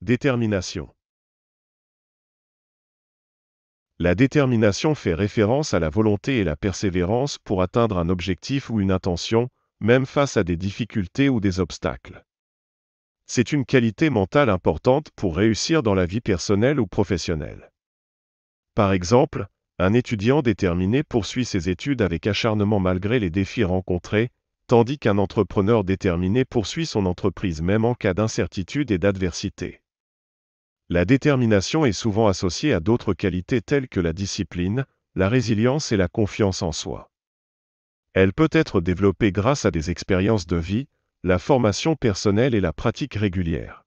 Détermination. La détermination fait référence à la volonté et la persévérance pour atteindre un objectif ou une intention, même face à des difficultés ou des obstacles. C'est une qualité mentale importante pour réussir dans la vie personnelle ou professionnelle. Par exemple, un étudiant déterminé poursuit ses études avec acharnement malgré les défis rencontrés, tandis qu'un entrepreneur déterminé poursuit son entreprise même en cas d'incertitude et d'adversité. La détermination est souvent associée à d'autres qualités telles que la discipline, la résilience et la confiance en soi. Elle peut être développée grâce à des expériences de vie, la formation personnelle et la pratique régulière.